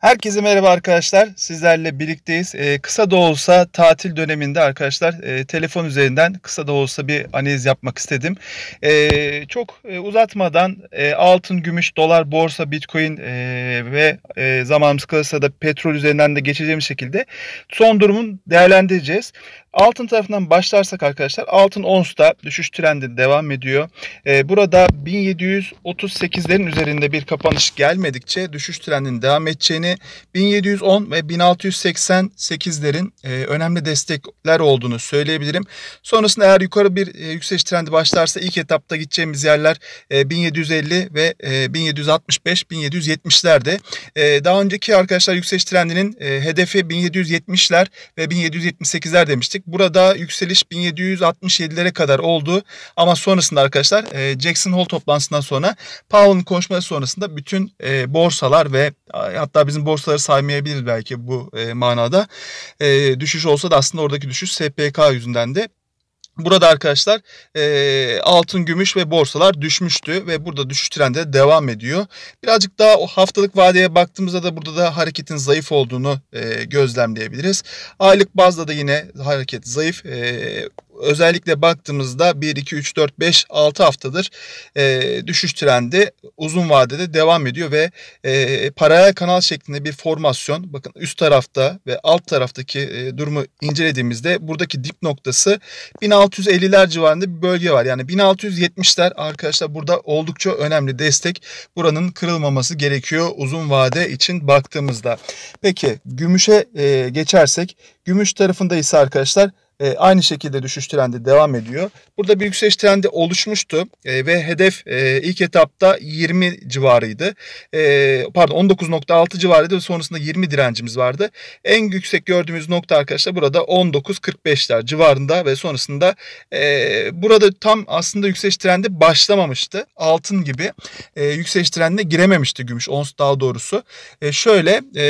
Herkese merhaba arkadaşlar. Sizlerle birlikteyiz. Ee, kısa da olsa tatil döneminde arkadaşlar e, telefon üzerinden kısa da olsa bir analiz yapmak istedim. E, çok e, uzatmadan e, altın, gümüş, dolar, borsa, bitcoin e, ve e, zamanımız kalırsa da petrol üzerinden de geçeceğim şekilde son durumun değerlendireceğiz. Altın tarafından başlarsak arkadaşlar altın onsta düşüş trendi devam ediyor. Ee, burada 1738'lerin üzerinde bir kapanış gelmedikçe düşüş trendinin devam edeceğini 1710 ve 1688'lerin e, önemli destekler olduğunu söyleyebilirim. Sonrasında eğer yukarı bir e, yükseliş trendi başlarsa ilk etapta gideceğimiz yerler e, 1750 ve e, 1765 1770'lerde. E, daha önceki arkadaşlar yükseliş trendinin e, hedefi 1770'ler ve 1778'ler demiştik bahsetmiştik. Burada yükseliş 1767'lere kadar oldu. Ama sonrasında arkadaşlar e, Jackson Hole toplantısından sonra Powell'ın konuşması sonrasında bütün e, borsalar ve e, hatta bizim borsaları saymayabilir belki bu manada düşüş olsa da aslında oradaki düşüş SPK yüzünden de Burada arkadaşlar e, altın, gümüş ve borsalar düşmüştü ve burada düşüş trendi de devam ediyor. Birazcık daha o haftalık vadeye baktığımızda da burada da hareketin zayıf olduğunu e, gözlemleyebiliriz. Aylık bazda da yine hareket zayıf. E, özellikle baktığımızda 1, 2, 3, 4, 5, 6 haftadır e, düşüş trendi uzun vadede devam ediyor ve e, paralel kanal şeklinde bir formasyon bakın üst tarafta ve alt taraftaki e, durumu incelediğimizde buradaki dip noktası 1650'ler civarında bir bölge var. Yani 1670'ler arkadaşlar burada oldukça önemli destek. Buranın kırılmaması gerekiyor uzun vade için baktığımızda. Peki gümüşe e, geçersek gümüş tarafında ise arkadaşlar e, aynı şekilde düşüş trendi devam ediyor. Burada bir yükseliş trendi oluşmuştu e, ve hedef e, ilk etapta 20 civarıydı. E, pardon 19.6 civarıydı ve sonrasında 20 direncimiz vardı. En yüksek gördüğümüz nokta arkadaşlar burada 19.45'ler civarında ve sonrasında e, burada tam aslında yükseliş trendi başlamamıştı. Altın gibi e, yükseliş trendine girememişti gümüş ons daha doğrusu. E, şöyle e,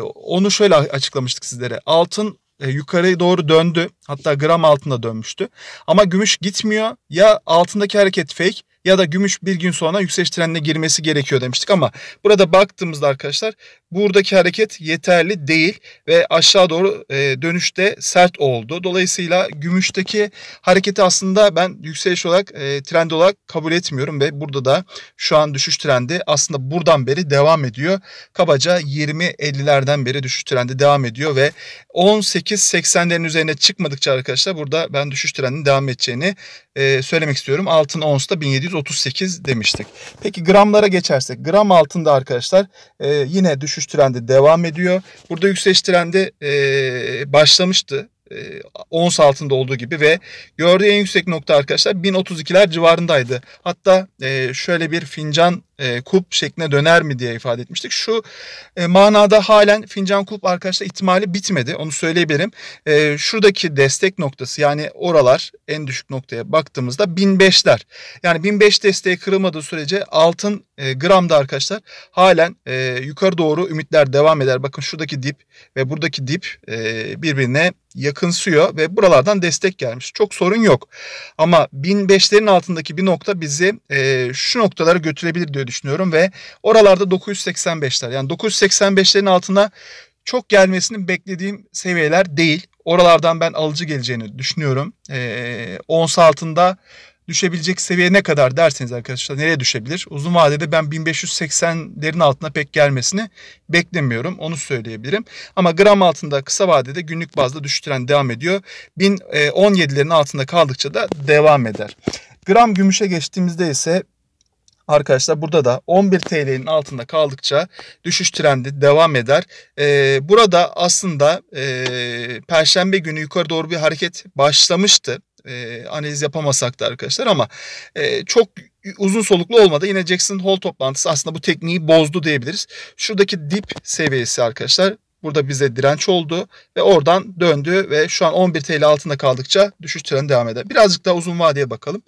onu şöyle açıklamıştık sizlere. Altın e, yukarı doğru döndü. Hatta gram altında dönmüştü. Ama gümüş gitmiyor. Ya altındaki hareket fake ya da gümüş bir gün sonra yükseliş trendine girmesi gerekiyor demiştik ama burada baktığımızda arkadaşlar buradaki hareket yeterli değil ve aşağı doğru e, dönüşte sert oldu. Dolayısıyla gümüşteki hareketi aslında ben yükseliş olarak e, trend olarak kabul etmiyorum ve burada da şu an düşüş trendi aslında buradan beri devam ediyor. Kabaca 20-50 20.50'lerden beri düşüş trendi devam ediyor ve 18-80 18.80'lerin üzerine çıkmadıkça arkadaşlar burada ben düşüş trendinin devam edeceğini e, söylemek istiyorum. Altın ons da 1700 138 demiştik. Peki gramlara geçersek gram altında arkadaşlar e, yine düşüş trendi devam ediyor. Burada yükseliş trendi e, başlamıştı. E, ons altında olduğu gibi ve gördüğü en yüksek nokta arkadaşlar 1032'ler civarındaydı. Hatta e, şöyle bir fincan e, kulp şekline döner mi diye ifade etmiştik. Şu e, manada halen fincan kup arkadaşlar ihtimali bitmedi. Onu söyleyebilirim. E, şuradaki destek noktası yani oralar en düşük noktaya baktığımızda 1005'ler. Yani 1005 desteği kırılmadığı sürece altın e, gramda arkadaşlar halen e, yukarı doğru ümitler devam eder. Bakın şuradaki dip ve buradaki dip e, birbirine yakınsıyor ve buralardan destek gelmiş. Çok sorun yok. Ama 1005'lerin altındaki bir nokta bizi e, şu noktalara götürebilir diyor düşünüyorum ve oralarda 985'ler yani 985'lerin altına çok gelmesini beklediğim seviyeler değil. Oralardan ben alıcı geleceğini düşünüyorum. E, ons altında düşebilecek seviye ne kadar derseniz arkadaşlar nereye düşebilir? Uzun vadede ben 1580'lerin altına pek gelmesini beklemiyorum. Onu söyleyebilirim. Ama gram altında kısa vadede günlük bazda düşüş devam ediyor. 1017'lerin e, altında kaldıkça da devam eder. Gram gümüşe geçtiğimizde ise arkadaşlar burada da 11 TL'nin altında kaldıkça düşüş trendi devam eder. E, burada aslında e, Perşembe günü yukarı doğru bir hareket başlamıştı. E, analiz yapamasak da arkadaşlar ama e, çok uzun soluklu olmadı. Yine Jackson Hole toplantısı aslında bu tekniği bozdu diyebiliriz. Şuradaki dip seviyesi arkadaşlar Burada bize direnç oldu ve oradan döndü ve şu an 11 TL altında kaldıkça düşüş treni devam eder. Birazcık daha uzun vadeye bakalım.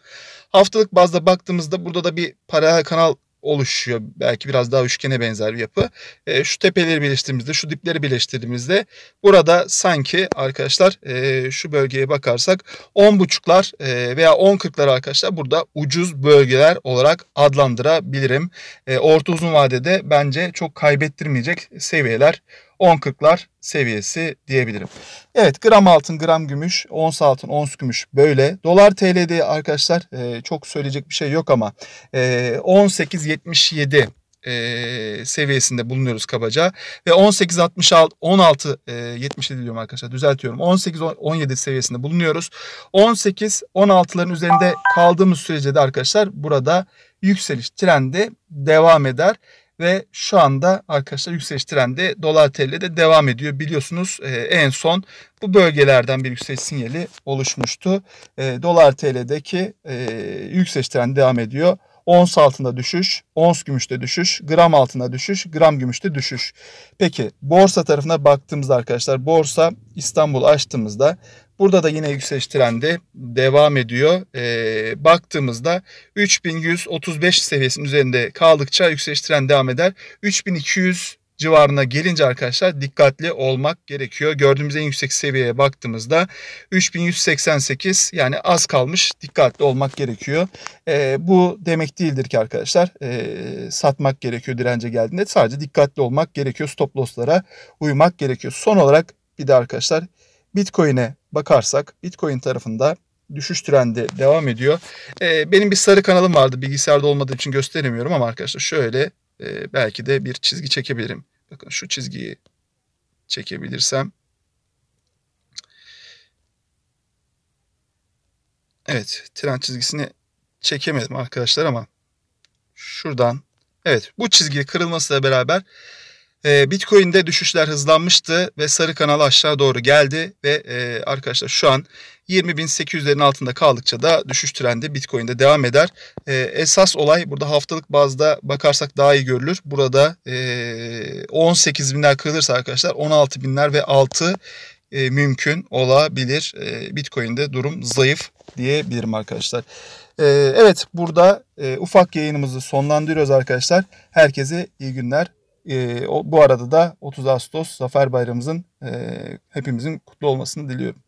Haftalık bazda baktığımızda burada da bir paralel kanal oluşuyor. Belki biraz daha üçgene benzer bir yapı. E, şu tepeleri birleştirdiğimizde, şu dipleri birleştirdiğimizde burada sanki arkadaşlar e, şu bölgeye bakarsak 10.5'lar e, veya 10.40'lar arkadaşlar burada ucuz bölgeler olarak adlandırabilirim. E, orta uzun vadede bence çok kaybettirmeyecek seviyeler 10.40'lar seviyesi diyebilirim. Evet gram altın gram gümüş, ons altın ons gümüş böyle. Dolar TL'de arkadaşlar e, çok söyleyecek bir şey yok ama e, 18.77 e, seviyesinde bulunuyoruz kabaca ve 18.66 16 e, 77 diyorum arkadaşlar düzeltiyorum 18 17 seviyesinde bulunuyoruz 18 16'ların üzerinde kaldığımız sürece de arkadaşlar burada yükseliş trendi devam eder ve şu anda arkadaşlar yükseliş trendi dolar TL de devam ediyor. Biliyorsunuz e, en son bu bölgelerden bir yükseliş sinyali oluşmuştu. E, dolar TL'deki e, yükseliş trendi devam ediyor. Ons altında düşüş, ons gümüşte düşüş, gram altında düşüş, gram gümüşte düşüş. Peki borsa tarafına baktığımızda arkadaşlar borsa İstanbul açtığımızda Burada da yine yükseliş trendi devam ediyor. E, baktığımızda 3135 seviyesinin üzerinde kaldıkça yükseliş trendi devam eder. 3200 civarına gelince arkadaşlar dikkatli olmak gerekiyor. Gördüğümüz en yüksek seviyeye baktığımızda 3188 yani az kalmış dikkatli olmak gerekiyor. E, bu demek değildir ki arkadaşlar e, satmak gerekiyor dirence geldiğinde sadece dikkatli olmak gerekiyor. Stop loss'lara uymak gerekiyor. Son olarak bir de arkadaşlar Bitcoin'e bakarsak Bitcoin tarafında düşüş trendi devam ediyor. Ee, benim bir sarı kanalım vardı bilgisayarda olmadığı için gösteremiyorum ama arkadaşlar şöyle e, belki de bir çizgi çekebilirim. Bakın şu çizgiyi çekebilirsem. Evet tren çizgisini çekemedim arkadaşlar ama şuradan evet bu çizgi kırılmasıyla beraber e, Bitcoin'de düşüşler hızlanmıştı ve sarı kanal aşağı doğru geldi ve e, arkadaşlar şu an 20.800'lerin altında kaldıkça da düşüş trendi Bitcoin'de devam eder. E, esas olay burada haftalık bazda bakarsak daha iyi görülür. Burada e, 18.000'ler kırılırsa arkadaşlar 16.000'ler ve altı e, mümkün olabilir. E, Bitcoin'de durum zayıf diyebilirim arkadaşlar. E, evet burada e, ufak yayınımızı sonlandırıyoruz arkadaşlar. Herkese iyi günler. E, o, bu arada da 30 Ağustos Zafer Bayramımızın e, hepimizin kutlu olmasını diliyorum.